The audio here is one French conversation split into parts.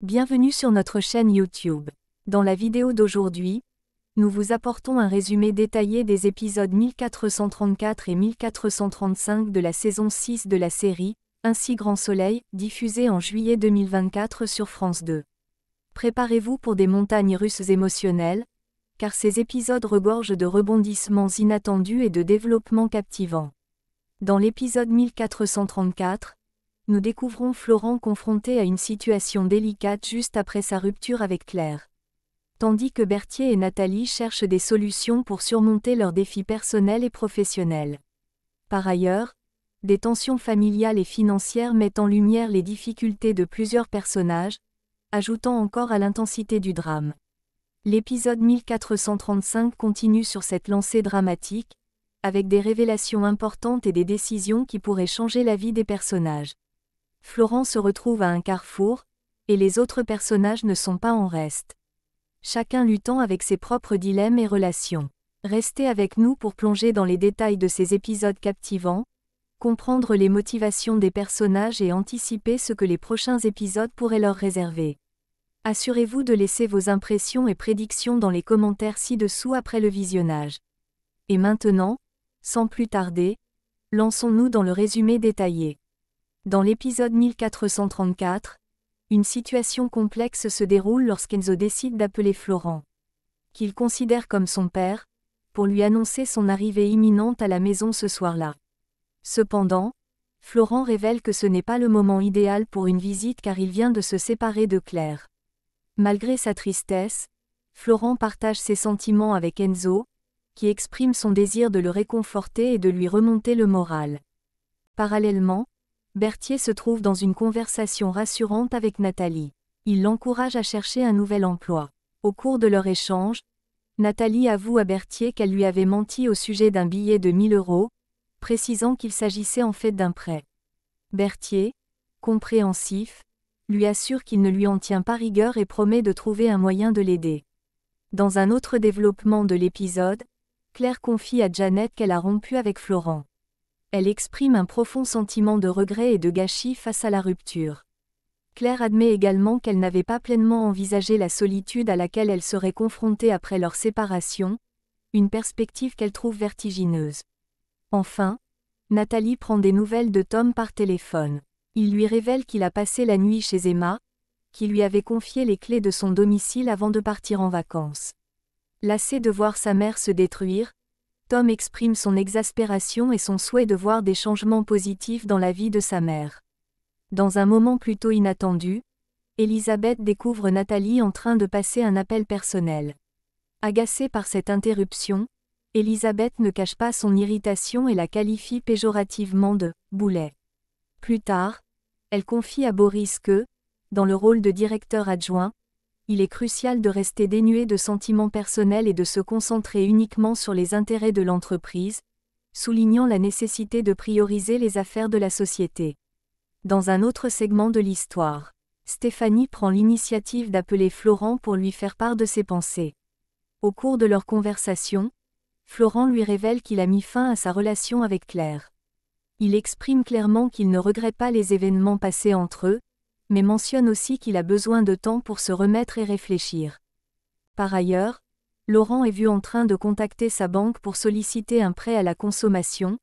Bienvenue sur notre chaîne YouTube. Dans la vidéo d'aujourd'hui, nous vous apportons un résumé détaillé des épisodes 1434 et 1435 de la saison 6 de la série, ainsi Grand Soleil, diffusée en juillet 2024 sur France 2. Préparez-vous pour des montagnes russes émotionnelles, car ces épisodes regorgent de rebondissements inattendus et de développements captivants. Dans l'épisode 1434, nous découvrons Florent confronté à une situation délicate juste après sa rupture avec Claire. Tandis que Berthier et Nathalie cherchent des solutions pour surmonter leurs défis personnels et professionnels. Par ailleurs, des tensions familiales et financières mettent en lumière les difficultés de plusieurs personnages, ajoutant encore à l'intensité du drame. L'épisode 1435 continue sur cette lancée dramatique, avec des révélations importantes et des décisions qui pourraient changer la vie des personnages. Florent se retrouve à un carrefour, et les autres personnages ne sont pas en reste. Chacun luttant avec ses propres dilemmes et relations. Restez avec nous pour plonger dans les détails de ces épisodes captivants, comprendre les motivations des personnages et anticiper ce que les prochains épisodes pourraient leur réserver. Assurez-vous de laisser vos impressions et prédictions dans les commentaires ci-dessous après le visionnage. Et maintenant, sans plus tarder, lançons-nous dans le résumé détaillé. Dans l'épisode 1434, une situation complexe se déroule lorsqu'Enzo décide d'appeler Florent, qu'il considère comme son père, pour lui annoncer son arrivée imminente à la maison ce soir-là. Cependant, Florent révèle que ce n'est pas le moment idéal pour une visite car il vient de se séparer de Claire. Malgré sa tristesse, Florent partage ses sentiments avec Enzo, qui exprime son désir de le réconforter et de lui remonter le moral. Parallèlement, Berthier se trouve dans une conversation rassurante avec Nathalie. Il l'encourage à chercher un nouvel emploi. Au cours de leur échange, Nathalie avoue à Berthier qu'elle lui avait menti au sujet d'un billet de 1000 euros, précisant qu'il s'agissait en fait d'un prêt. Berthier, compréhensif, lui assure qu'il ne lui en tient pas rigueur et promet de trouver un moyen de l'aider. Dans un autre développement de l'épisode, Claire confie à Janet qu'elle a rompu avec Florent elle exprime un profond sentiment de regret et de gâchis face à la rupture. Claire admet également qu'elle n'avait pas pleinement envisagé la solitude à laquelle elle serait confrontée après leur séparation, une perspective qu'elle trouve vertigineuse. Enfin, Nathalie prend des nouvelles de Tom par téléphone. Il lui révèle qu'il a passé la nuit chez Emma, qui lui avait confié les clés de son domicile avant de partir en vacances. Lassée de voir sa mère se détruire, Tom exprime son exaspération et son souhait de voir des changements positifs dans la vie de sa mère. Dans un moment plutôt inattendu, Elisabeth découvre Nathalie en train de passer un appel personnel. Agacée par cette interruption, Elisabeth ne cache pas son irritation et la qualifie péjorativement de boulet. Plus tard, elle confie à Boris que, dans le rôle de directeur adjoint, il est crucial de rester dénué de sentiments personnels et de se concentrer uniquement sur les intérêts de l'entreprise, soulignant la nécessité de prioriser les affaires de la société. Dans un autre segment de l'histoire, Stéphanie prend l'initiative d'appeler Florent pour lui faire part de ses pensées. Au cours de leur conversation, Florent lui révèle qu'il a mis fin à sa relation avec Claire. Il exprime clairement qu'il ne regrette pas les événements passés entre eux, mais mentionne aussi qu'il a besoin de temps pour se remettre et réfléchir. Par ailleurs, Laurent est vu en train de contacter sa banque pour solliciter un prêt à la consommation,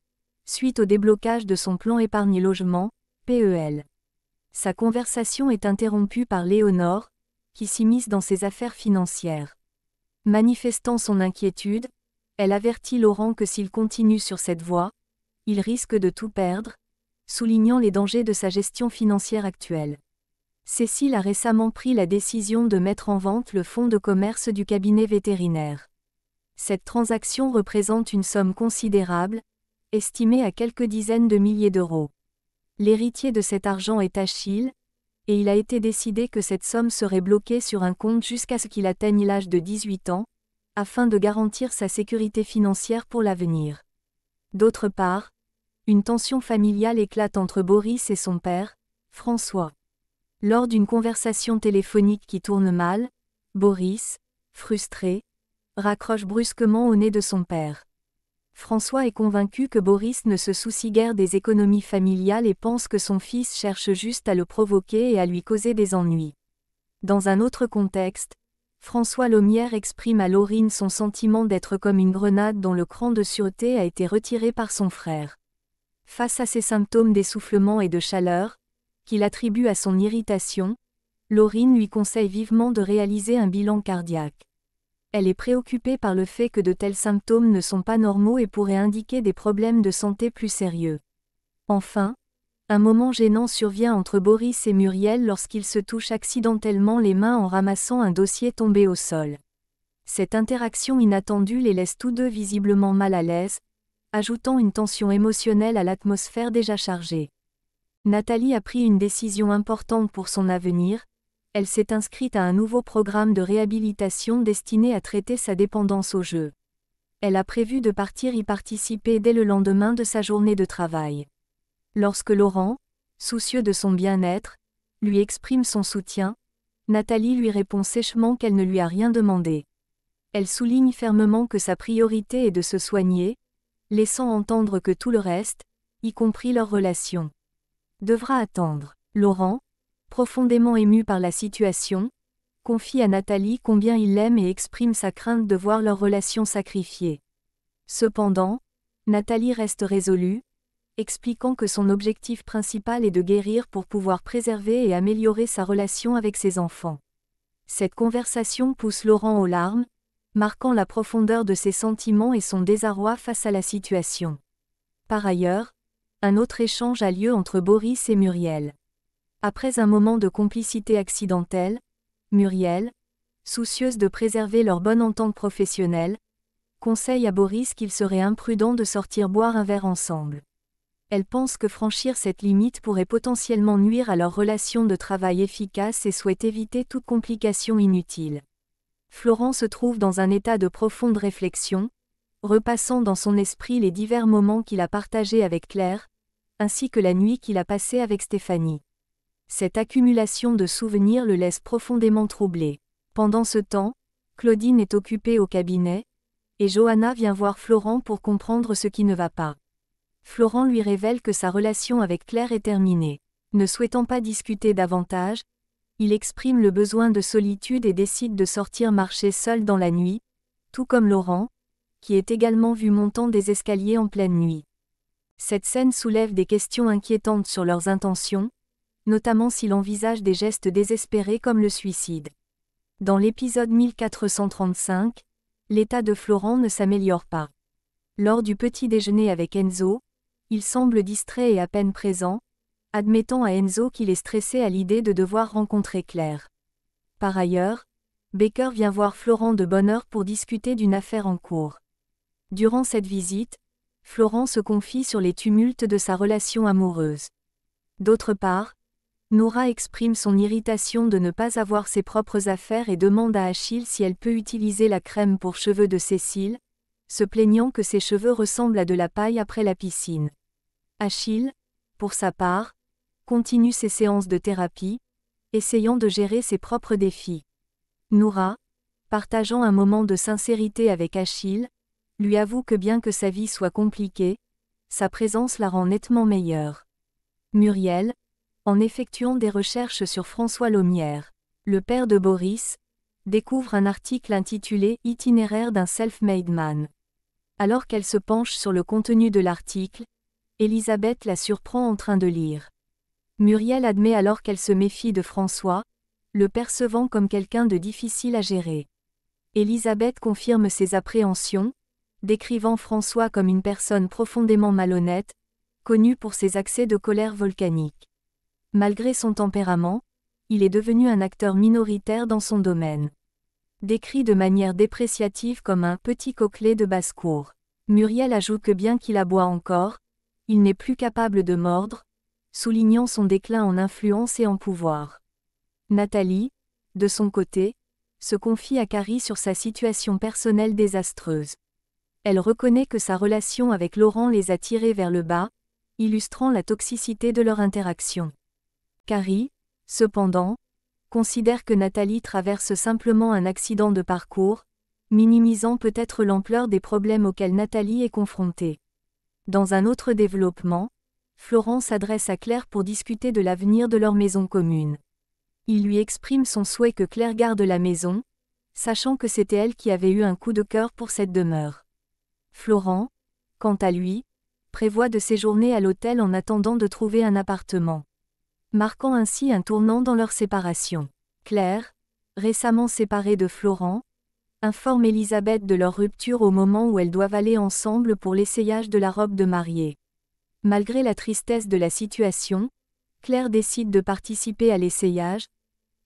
suite au déblocage de son plan épargne logement, PEL. Sa conversation est interrompue par Léonore, qui s'immisce dans ses affaires financières. Manifestant son inquiétude, elle avertit Laurent que s'il continue sur cette voie, il risque de tout perdre, soulignant les dangers de sa gestion financière actuelle. Cécile a récemment pris la décision de mettre en vente le fonds de commerce du cabinet vétérinaire. Cette transaction représente une somme considérable, estimée à quelques dizaines de milliers d'euros. L'héritier de cet argent est Achille, et il a été décidé que cette somme serait bloquée sur un compte jusqu'à ce qu'il atteigne l'âge de 18 ans, afin de garantir sa sécurité financière pour l'avenir. D'autre part, une tension familiale éclate entre Boris et son père, François. Lors d'une conversation téléphonique qui tourne mal, Boris, frustré, raccroche brusquement au nez de son père. François est convaincu que Boris ne se soucie guère des économies familiales et pense que son fils cherche juste à le provoquer et à lui causer des ennuis. Dans un autre contexte, François Lomière exprime à Laurine son sentiment d'être comme une grenade dont le cran de sûreté a été retiré par son frère. Face à ces symptômes d'essoufflement et de chaleur, qu'il attribue à son irritation, Laurine lui conseille vivement de réaliser un bilan cardiaque. Elle est préoccupée par le fait que de tels symptômes ne sont pas normaux et pourraient indiquer des problèmes de santé plus sérieux. Enfin, un moment gênant survient entre Boris et Muriel lorsqu'ils se touchent accidentellement les mains en ramassant un dossier tombé au sol. Cette interaction inattendue les laisse tous deux visiblement mal à l'aise, ajoutant une tension émotionnelle à l'atmosphère déjà chargée. Nathalie a pris une décision importante pour son avenir, elle s'est inscrite à un nouveau programme de réhabilitation destiné à traiter sa dépendance au jeu. Elle a prévu de partir y participer dès le lendemain de sa journée de travail. Lorsque Laurent, soucieux de son bien-être, lui exprime son soutien, Nathalie lui répond sèchement qu'elle ne lui a rien demandé. Elle souligne fermement que sa priorité est de se soigner, laissant entendre que tout le reste, y compris leur relation devra attendre. Laurent, profondément ému par la situation, confie à Nathalie combien il l'aime et exprime sa crainte de voir leur relation sacrifiée. Cependant, Nathalie reste résolue, expliquant que son objectif principal est de guérir pour pouvoir préserver et améliorer sa relation avec ses enfants. Cette conversation pousse Laurent aux larmes, marquant la profondeur de ses sentiments et son désarroi face à la situation. Par ailleurs, un autre échange a lieu entre Boris et Muriel. Après un moment de complicité accidentelle, Muriel, soucieuse de préserver leur bonne entente professionnelle, conseille à Boris qu'il serait imprudent de sortir boire un verre ensemble. Elle pense que franchir cette limite pourrait potentiellement nuire à leur relation de travail efficace et souhaite éviter toute complication inutile. Florent se trouve dans un état de profonde réflexion, repassant dans son esprit les divers moments qu'il a partagés avec Claire, ainsi que la nuit qu'il a passée avec Stéphanie. Cette accumulation de souvenirs le laisse profondément troublé. Pendant ce temps, Claudine est occupée au cabinet, et Johanna vient voir Florent pour comprendre ce qui ne va pas. Florent lui révèle que sa relation avec Claire est terminée. Ne souhaitant pas discuter davantage, il exprime le besoin de solitude et décide de sortir marcher seul dans la nuit, tout comme Laurent, qui est également vu montant des escaliers en pleine nuit. Cette scène soulève des questions inquiétantes sur leurs intentions, notamment s'il envisage des gestes désespérés comme le suicide. Dans l'épisode 1435, l'état de Florent ne s'améliore pas. Lors du petit déjeuner avec Enzo, il semble distrait et à peine présent, admettant à Enzo qu'il est stressé à l'idée de devoir rencontrer Claire. Par ailleurs, Baker vient voir Florent de bonne heure pour discuter d'une affaire en cours. Durant cette visite, Florent se confie sur les tumultes de sa relation amoureuse. D'autre part, Nora exprime son irritation de ne pas avoir ses propres affaires et demande à Achille si elle peut utiliser la crème pour cheveux de Cécile, se plaignant que ses cheveux ressemblent à de la paille après la piscine. Achille, pour sa part, continue ses séances de thérapie, essayant de gérer ses propres défis. Noura, partageant un moment de sincérité avec Achille, lui avoue que bien que sa vie soit compliquée, sa présence la rend nettement meilleure. Muriel, en effectuant des recherches sur François Lomière, le père de Boris, découvre un article intitulé Itinéraire d'un self-made man. Alors qu'elle se penche sur le contenu de l'article, Elisabeth la surprend en train de lire. Muriel admet alors qu'elle se méfie de François, le percevant comme quelqu'un de difficile à gérer. Elisabeth confirme ses appréhensions, décrivant François comme une personne profondément malhonnête, connue pour ses accès de colère volcanique. Malgré son tempérament, il est devenu un acteur minoritaire dans son domaine. Décrit de manière dépréciative comme un petit coquelet de basse-cour. Muriel ajoute que bien qu'il aboie encore, il n'est plus capable de mordre, soulignant son déclin en influence et en pouvoir. Nathalie, de son côté, se confie à Carrie sur sa situation personnelle désastreuse elle reconnaît que sa relation avec Laurent les a tirés vers le bas, illustrant la toxicité de leur interaction. Carrie, cependant, considère que Nathalie traverse simplement un accident de parcours, minimisant peut-être l'ampleur des problèmes auxquels Nathalie est confrontée. Dans un autre développement, Florent s'adresse à Claire pour discuter de l'avenir de leur maison commune. Il lui exprime son souhait que Claire garde la maison, sachant que c'était elle qui avait eu un coup de cœur pour cette demeure. Florent, quant à lui, prévoit de séjourner à l'hôtel en attendant de trouver un appartement. Marquant ainsi un tournant dans leur séparation. Claire, récemment séparée de Florent, informe Elisabeth de leur rupture au moment où elles doivent aller ensemble pour l'essayage de la robe de mariée. Malgré la tristesse de la situation, Claire décide de participer à l'essayage,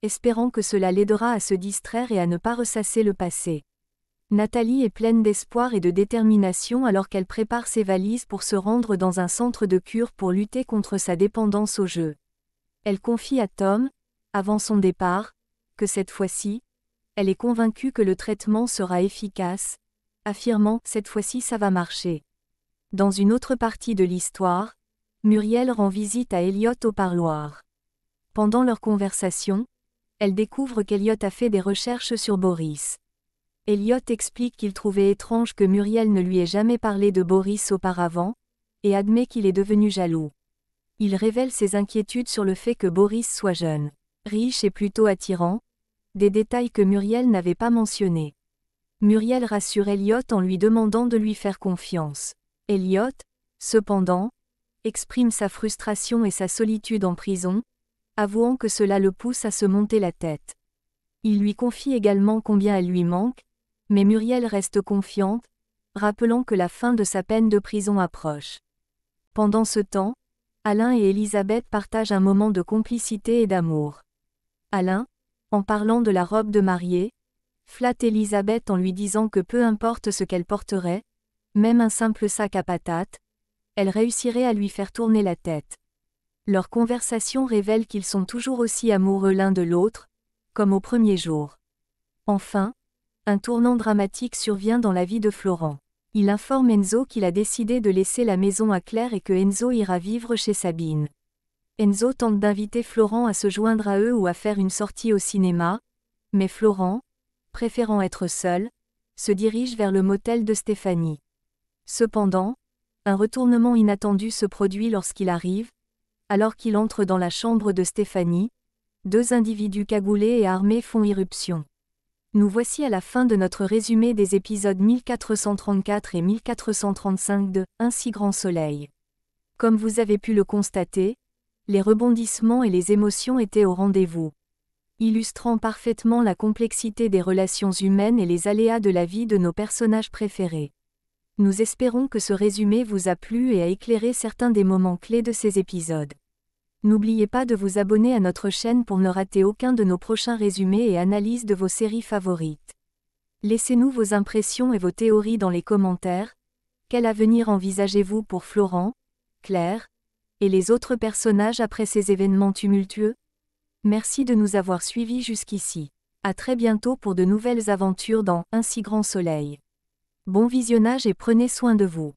espérant que cela l'aidera à se distraire et à ne pas ressasser le passé. Nathalie est pleine d'espoir et de détermination alors qu'elle prépare ses valises pour se rendre dans un centre de cure pour lutter contre sa dépendance au jeu. Elle confie à Tom, avant son départ, que cette fois-ci, elle est convaincue que le traitement sera efficace, affirmant Cette fois-ci ça va marcher. Dans une autre partie de l'histoire, Muriel rend visite à Elliot au parloir. Pendant leur conversation, elle découvre qu'Elliot a fait des recherches sur Boris. Elliot explique qu'il trouvait étrange que Muriel ne lui ait jamais parlé de Boris auparavant, et admet qu'il est devenu jaloux. Il révèle ses inquiétudes sur le fait que Boris soit jeune, riche et plutôt attirant, des détails que Muriel n'avait pas mentionnés. Muriel rassure Elliot en lui demandant de lui faire confiance. Elliot, cependant, exprime sa frustration et sa solitude en prison, avouant que cela le pousse à se monter la tête. Il lui confie également combien elle lui manque, mais Muriel reste confiante, rappelant que la fin de sa peine de prison approche. Pendant ce temps, Alain et Elisabeth partagent un moment de complicité et d'amour. Alain, en parlant de la robe de mariée, flatte Elisabeth en lui disant que peu importe ce qu'elle porterait, même un simple sac à patates, elle réussirait à lui faire tourner la tête. Leur conversation révèle qu'ils sont toujours aussi amoureux l'un de l'autre, comme au premier jour. Enfin, un tournant dramatique survient dans la vie de Florent. Il informe Enzo qu'il a décidé de laisser la maison à Claire et que Enzo ira vivre chez Sabine. Enzo tente d'inviter Florent à se joindre à eux ou à faire une sortie au cinéma, mais Florent, préférant être seul, se dirige vers le motel de Stéphanie. Cependant, un retournement inattendu se produit lorsqu'il arrive, alors qu'il entre dans la chambre de Stéphanie, deux individus cagoulés et armés font irruption. Nous voici à la fin de notre résumé des épisodes 1434 et 1435 de Un si grand soleil. Comme vous avez pu le constater, les rebondissements et les émotions étaient au rendez-vous. Illustrant parfaitement la complexité des relations humaines et les aléas de la vie de nos personnages préférés. Nous espérons que ce résumé vous a plu et a éclairé certains des moments clés de ces épisodes. N'oubliez pas de vous abonner à notre chaîne pour ne rater aucun de nos prochains résumés et analyses de vos séries favorites. Laissez-nous vos impressions et vos théories dans les commentaires. Quel avenir envisagez-vous pour Florent, Claire et les autres personnages après ces événements tumultueux Merci de nous avoir suivis jusqu'ici. À très bientôt pour de nouvelles aventures dans Un si grand soleil. Bon visionnage et prenez soin de vous.